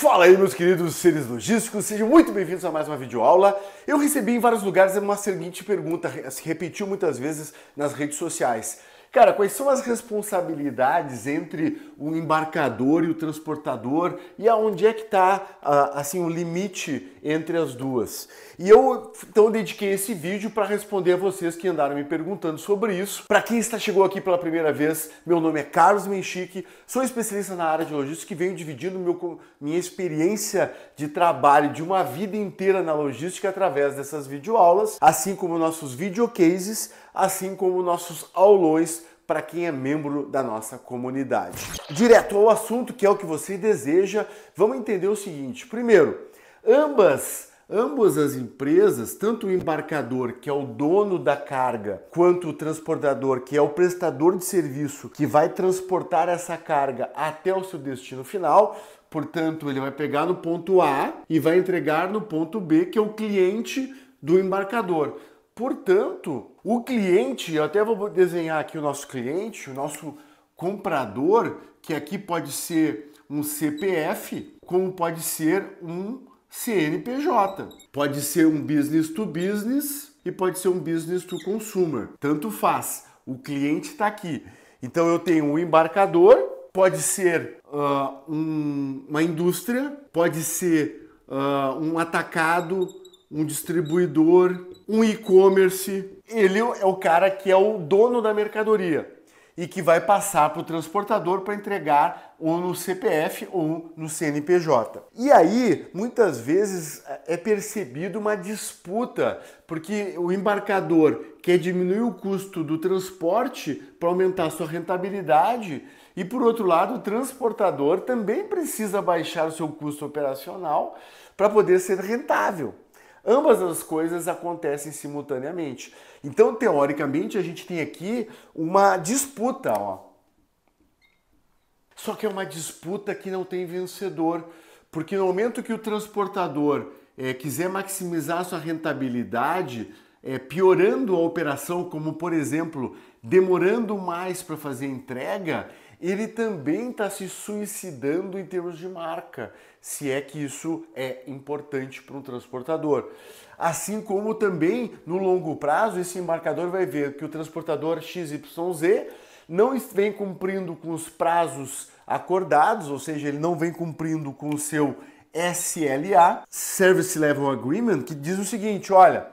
Fala aí, meus queridos seres logísticos, sejam muito bem-vindos a mais uma videoaula. Eu recebi em vários lugares uma seguinte pergunta, se repetiu muitas vezes nas redes sociais. Cara, quais são as responsabilidades entre o embarcador e o transportador e aonde é que está ah, assim o limite entre as duas? E eu então dediquei esse vídeo para responder a vocês que andaram me perguntando sobre isso. Para quem está chegou aqui pela primeira vez, meu nome é Carlos Menchique, sou especialista na área de logística e venho dividindo meu, minha experiência de trabalho de uma vida inteira na logística através dessas videoaulas, assim como nossos videocases assim como nossos aulões para quem é membro da nossa comunidade. Direto ao assunto, que é o que você deseja, vamos entender o seguinte. Primeiro, ambas Ambas as empresas, tanto o embarcador, que é o dono da carga, quanto o transportador, que é o prestador de serviço que vai transportar essa carga até o seu destino final, portanto, ele vai pegar no ponto A e vai entregar no ponto B, que é o cliente do embarcador. Portanto, o cliente, eu até vou desenhar aqui o nosso cliente, o nosso comprador, que aqui pode ser um CPF, como pode ser um CNPJ. Pode ser um business to business e pode ser um business to consumer. Tanto faz, o cliente está aqui. Então eu tenho um embarcador, pode ser uh, um, uma indústria, pode ser uh, um atacado, um distribuidor, um e-commerce. Ele é o cara que é o dono da mercadoria e que vai passar para o transportador para entregar ou no CPF ou no CNPJ. E aí, muitas vezes é percebido uma disputa, porque o embarcador quer diminuir o custo do transporte para aumentar sua rentabilidade, e por outro lado, o transportador também precisa baixar o seu custo operacional para poder ser rentável. Ambas as coisas acontecem simultaneamente. Então, teoricamente, a gente tem aqui uma disputa, ó. Só que é uma disputa que não tem vencedor, porque no momento que o transportador é, quiser maximizar sua rentabilidade, é, piorando a operação, como por exemplo, demorando mais para fazer entrega, ele também está se suicidando em termos de marca, se é que isso é importante para um transportador. Assim como também no longo prazo, esse embarcador vai ver que o transportador XYZ não vem cumprindo com os prazos acordados, ou seja, ele não vem cumprindo com o seu SLA, Service Level Agreement, que diz o seguinte: olha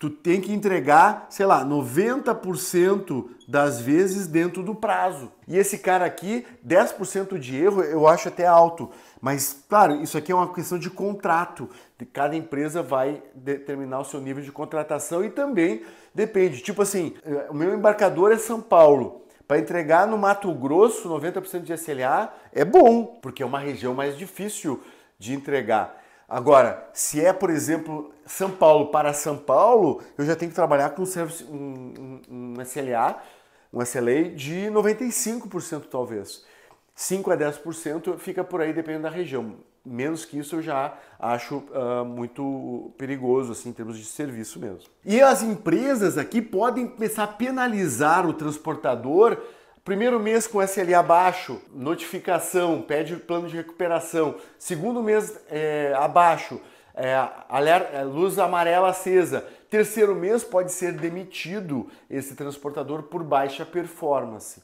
Tu tem que entregar, sei lá, 90% das vezes dentro do prazo. E esse cara aqui, 10% de erro, eu acho até alto. Mas, claro, isso aqui é uma questão de contrato. Cada empresa vai determinar o seu nível de contratação e também depende. Tipo assim, eh, o meu embarcador é São Paulo. Para entregar no Mato Grosso 90% de SLA é bom, porque é uma região mais difícil de entregar. Agora, se é, por exemplo, São Paulo para São Paulo, eu já tenho que trabalhar com um, service, um, um, um SLA, um SLA de 95% talvez. 5 a 10% fica por aí dependendo da região. Menos que isso eu já acho uh, muito perigoso assim, em termos de serviço mesmo. E as empresas aqui podem começar a penalizar o transportador Primeiro mês com SLA abaixo, notificação, pede plano de recuperação. Segundo mês é, abaixo, é, alerta, é, luz amarela acesa. Terceiro mês pode ser demitido esse transportador por baixa performance.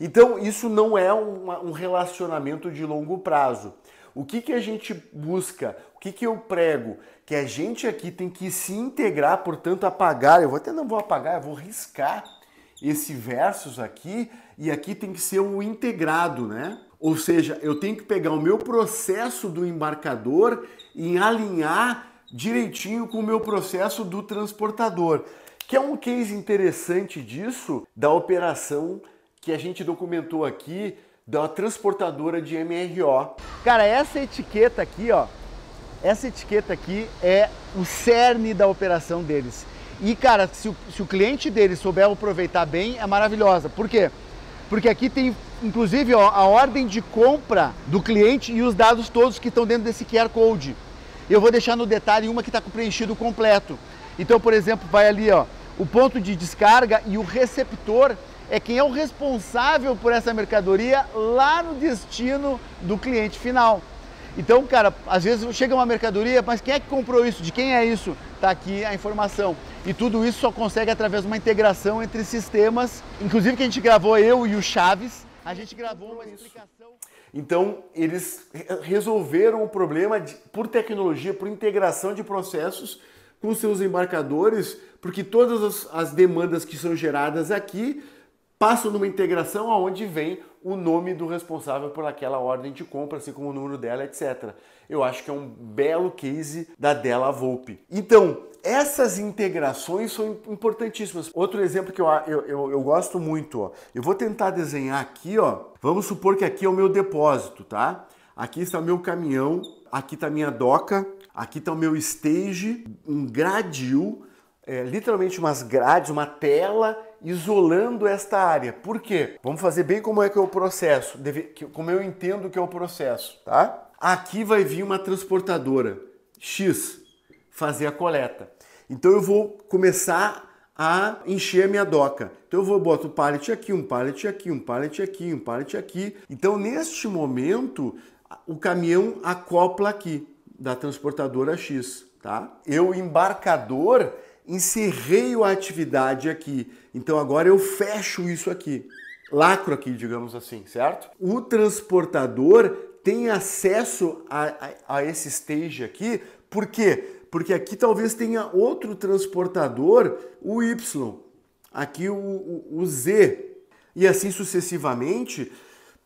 Então, isso não é um, um relacionamento de longo prazo. O que, que a gente busca? O que, que eu prego? Que a gente aqui tem que se integrar, portanto, apagar. Eu vou até não vou apagar, eu vou riscar esse versus aqui e aqui tem que ser o integrado, né? Ou seja, eu tenho que pegar o meu processo do embarcador e alinhar direitinho com o meu processo do transportador, que é um case interessante disso da operação que a gente documentou aqui da transportadora de MRO. Cara, essa etiqueta aqui, ó, essa etiqueta aqui é o cerne da operação deles. E, cara, se o, se o cliente dele souber aproveitar bem, é maravilhosa. Por quê? Porque aqui tem, inclusive, ó, a ordem de compra do cliente e os dados todos que estão dentro desse QR Code. Eu vou deixar no detalhe uma que está com preenchido completo. Então, por exemplo, vai ali, ó, o ponto de descarga e o receptor é quem é o responsável por essa mercadoria lá no destino do cliente final. Então, cara, às vezes chega uma mercadoria, mas quem é que comprou isso? De quem é isso? Está aqui a informação. E tudo isso só consegue através de uma integração entre sistemas, inclusive que a gente gravou eu e o Chaves, a gente gravou uma explicação. Então, eles resolveram o problema de, por tecnologia, por integração de processos com seus embarcadores, porque todas as, as demandas que são geradas aqui passam numa integração aonde vem o nome do responsável por aquela ordem de compra, assim como o número dela, etc. Eu acho que é um belo case da Della Volpe. Então, essas integrações são importantíssimas. Outro exemplo que eu, eu, eu, eu gosto muito, ó. eu vou tentar desenhar aqui, ó. vamos supor que aqui é o meu depósito, tá? Aqui está o meu caminhão, aqui está a minha doca, aqui está o meu stage, um gradil, é, literalmente umas grades, uma tela isolando esta área. Por quê? Vamos fazer bem como é que é o processo, como eu entendo que é o processo, tá? Aqui vai vir uma transportadora X fazer a coleta. Então eu vou começar a encher a minha doca. Então eu vou botar um pallet aqui, um pallet aqui, um pallet aqui, um pallet aqui. Então neste momento o caminhão acopla aqui da transportadora X, tá? Eu embarcador encerrei a atividade aqui. Então agora eu fecho isso aqui. Lacro aqui, digamos assim, certo? O transportador tem acesso a, a, a esse stage aqui, por quê? Porque aqui talvez tenha outro transportador, o Y, aqui o, o, o Z, e assim sucessivamente.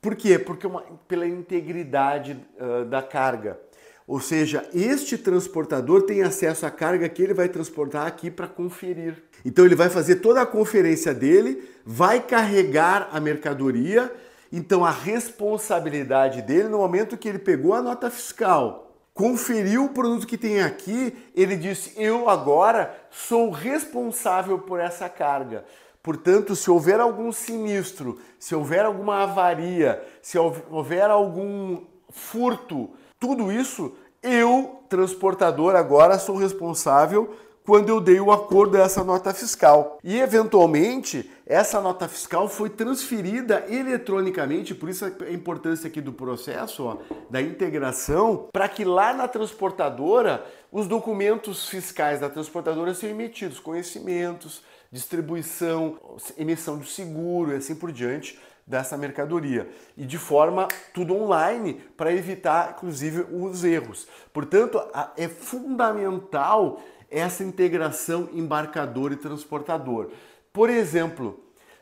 Por quê? Porque uma, pela integridade uh, da carga. Ou seja, este transportador tem acesso à carga que ele vai transportar aqui para conferir. Então ele vai fazer toda a conferência dele, vai carregar a mercadoria. Então a responsabilidade dele no momento que ele pegou a nota fiscal, conferiu o produto que tem aqui, ele disse: "Eu agora sou responsável por essa carga". Portanto, se houver algum sinistro, se houver alguma avaria, se houver algum furto, tudo isso eu, transportador, agora sou responsável quando eu dei o acordo a essa nota fiscal. E eventualmente essa nota fiscal foi transferida eletronicamente, por isso a importância aqui do processo ó, da integração, para que lá na transportadora os documentos fiscais da transportadora sejam emitidos, conhecimentos, distribuição, emissão de seguro e assim por diante dessa mercadoria e de forma tudo online para evitar, inclusive, os erros. Portanto, é fundamental essa integração embarcador e transportador. Por exemplo,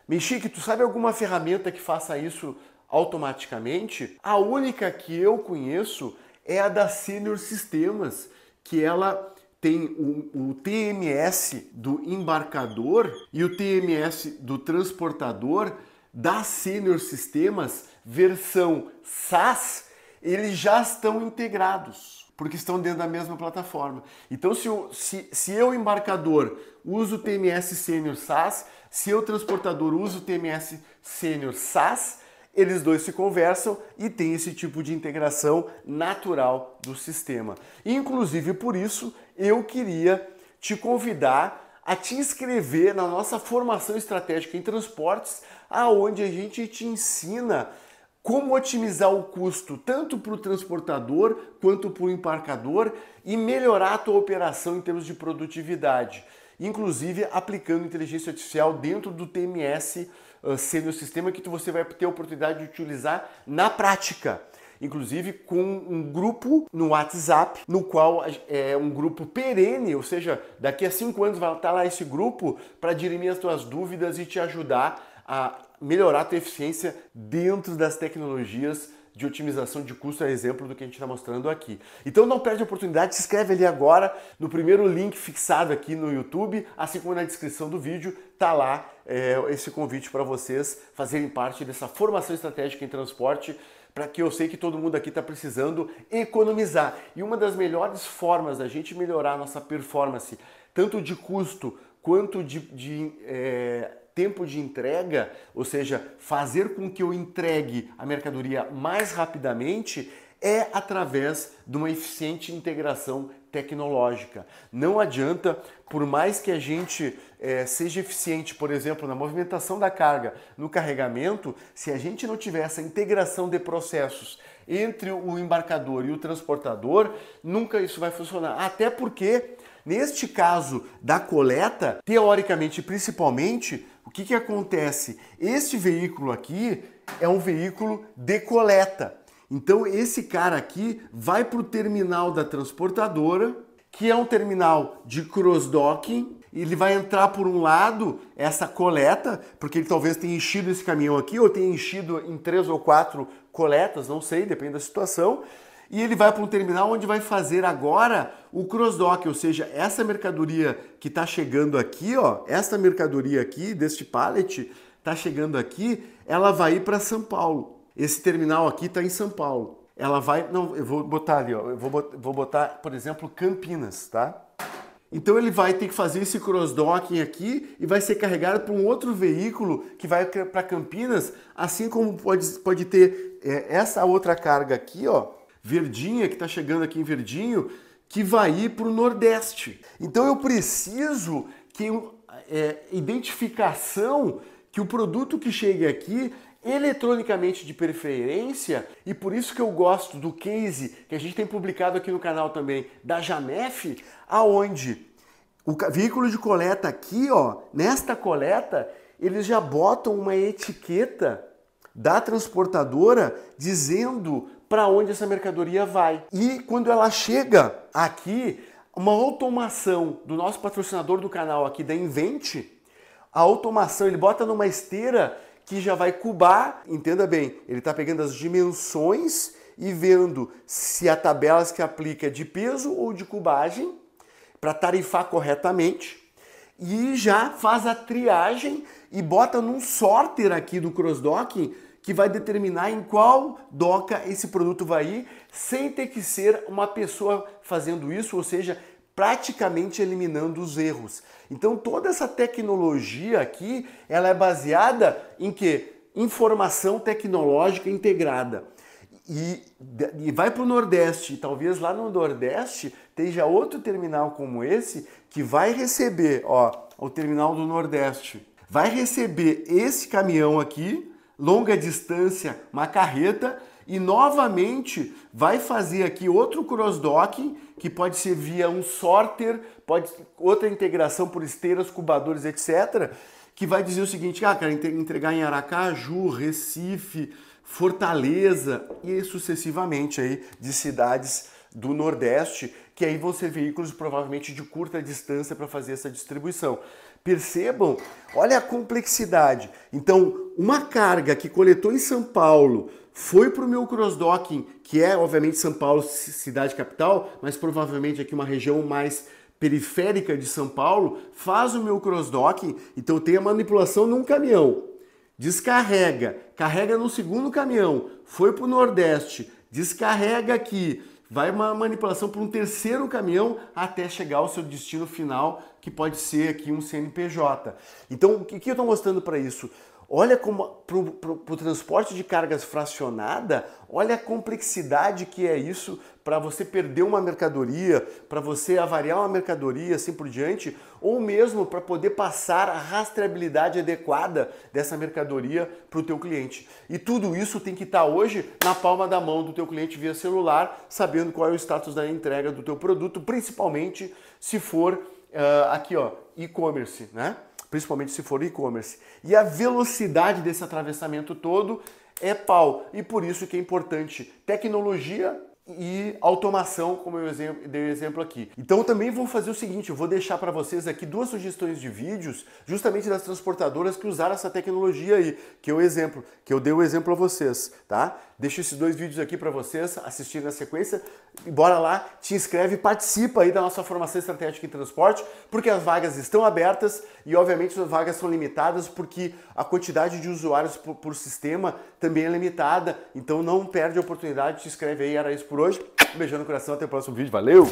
Mexique, tu sabe alguma ferramenta que faça isso automaticamente? A única que eu conheço é a da Senior Sistemas, que ela tem o, o, TMS do embarcador e o TMS do transportador da Senior Sistemas, versão SaaS, eles já estão integrados, porque estão dentro da mesma plataforma. Então, se eu, se, se eu embarcador, uso o TMS Senior SaaS, se eu transportador, uso o TMS Senior SaaS, eles dois se conversam e tem esse tipo de integração natural do sistema. Inclusive por isso, eu queria te convidar a te inscrever na nossa formação estratégica em transportes, aonde a gente te ensina como otimizar o custo tanto para o transportador quanto para o embarcador e melhorar a tua operação em termos de produtividade, inclusive aplicando inteligência artificial dentro do TMS, sendo o sistema que você vai ter a oportunidade de utilizar na prática inclusive com um grupo no WhatsApp, no qual é um grupo perene, ou seja, daqui a cinco anos vai estar lá esse grupo para dirimir as tuas dúvidas e te ajudar a melhorar a tua eficiência dentro das tecnologias de otimização de custo, é exemplo do que a gente está mostrando aqui. Então não perde a oportunidade, se inscreve ali agora no primeiro link fixado aqui no YouTube, assim como na descrição do vídeo, tá lá é, esse convite para vocês fazerem parte dessa formação estratégica em transporte para que eu sei que todo mundo aqui está precisando economizar. E uma das melhores formas da gente melhorar a nossa performance, tanto de custo quanto de, de é, tempo de entrega, ou seja, fazer com que eu entregue a mercadoria mais rapidamente, é através de uma eficiente integração tecnológica. Não adianta, por mais que a gente é, seja eficiente, por exemplo, na movimentação da carga, no carregamento, se a gente não tiver essa integração de processos entre o embarcador e o transportador, nunca isso vai funcionar. Até porque, neste caso da coleta, teoricamente, principalmente, o que, que acontece? Este veículo aqui é um veículo de coleta. Então esse cara aqui vai para o terminal da transportadora, que é um terminal de cross-docking. Ele vai entrar por um lado essa coleta, porque ele talvez tenha enchido esse caminhão aqui, ou tenha enchido em três ou quatro coletas, não sei, depende da situação. E ele vai para um terminal onde vai fazer agora o cross-dock, ou seja, essa mercadoria que está chegando aqui, ó, essa mercadoria aqui, deste pallet, está chegando aqui, ela vai ir para São Paulo. Esse terminal aqui está em São Paulo. Ela vai. Não, eu vou botar ali, ó. Eu vou, botar, vou botar, por exemplo, Campinas, tá? Então ele vai ter que fazer esse cross-docking aqui e vai ser carregado para um outro veículo que vai para Campinas, assim como pode, pode ter é, essa outra carga aqui, ó, verdinha, que está chegando aqui em verdinho, que vai ir para o Nordeste. Então eu preciso que é, identificação que o produto que chegue aqui eletronicamente de preferência, e por isso que eu gosto do case que a gente tem publicado aqui no canal também, da Jamef, aonde o veículo de coleta aqui, ó, nesta coleta, eles já botam uma etiqueta da transportadora dizendo para onde essa mercadoria vai. E quando ela chega aqui, uma automação do nosso patrocinador do canal aqui da Invente, a automação, ele bota numa esteira que já vai cubar, entenda bem, ele está pegando as dimensões e vendo se a tabela que aplica é de peso ou de cubagem para tarifar corretamente e já faz a triagem e bota num sorter aqui do crossdocking que vai determinar em qual doca esse produto vai ir, sem ter que ser uma pessoa fazendo isso, ou seja, praticamente eliminando os erros. Então toda essa tecnologia aqui, ela é baseada em que informação tecnológica integrada. E, e vai para o Nordeste, talvez lá no Nordeste esteja outro terminal como esse que vai receber, ó, o terminal do Nordeste, vai receber esse caminhão aqui, longa distância, uma carreta e novamente vai fazer aqui outro cross cross-docking que pode ser via um sorter, pode outra integração por esteiras, cubadores, etc., que vai dizer o seguinte: ah, cara, entregar em Aracaju, Recife, Fortaleza e sucessivamente aí de cidades do Nordeste, que aí vão ser veículos provavelmente de curta distância para fazer essa distribuição. Percebam, olha a complexidade. Então, uma carga que coletou em São Paulo, foi para o meu cross-docking, que é obviamente São Paulo, cidade capital, mas provavelmente aqui uma região mais periférica de São Paulo, faz o meu cross-docking, então tem a manipulação num caminhão, descarrega, carrega no segundo caminhão, foi para o Nordeste, descarrega aqui, vai uma manipulação para um terceiro caminhão até chegar ao seu destino final, que pode ser aqui um CNPJ. Então, o que eu estou mostrando para isso? Olha como para o transporte de cargas fracionada, olha a complexidade que é isso para você perder uma mercadoria, para você avariar uma mercadoria, assim por diante, ou mesmo para poder passar a rastreabilidade adequada dessa mercadoria para o teu cliente. E tudo isso tem que estar tá hoje na palma da mão do teu cliente via celular, sabendo qual é o status da entrega do teu produto, principalmente se for uh, aqui ó, e-commerce, né? principalmente se for e-commerce. E a velocidade desse atravessamento todo é pau. E por isso que é importante tecnologia e automação, como eu dei exemplo aqui. Então também vou fazer o seguinte, eu vou deixar para vocês aqui duas sugestões de vídeos, justamente das transportadoras que usaram essa tecnologia aí, que é o exemplo, que eu dei o exemplo a vocês, tá? Deixo esses dois vídeos aqui para vocês assistirem na sequência. E bora lá, te inscreve, participa aí da nossa formação estratégica em transporte, porque as vagas estão abertas e obviamente as vagas são limitadas porque a quantidade de usuários por, por sistema também é limitada. Então não perde a oportunidade, te inscreve aí, era isso por hoje. Beijando no coração, até o próximo vídeo. Valeu!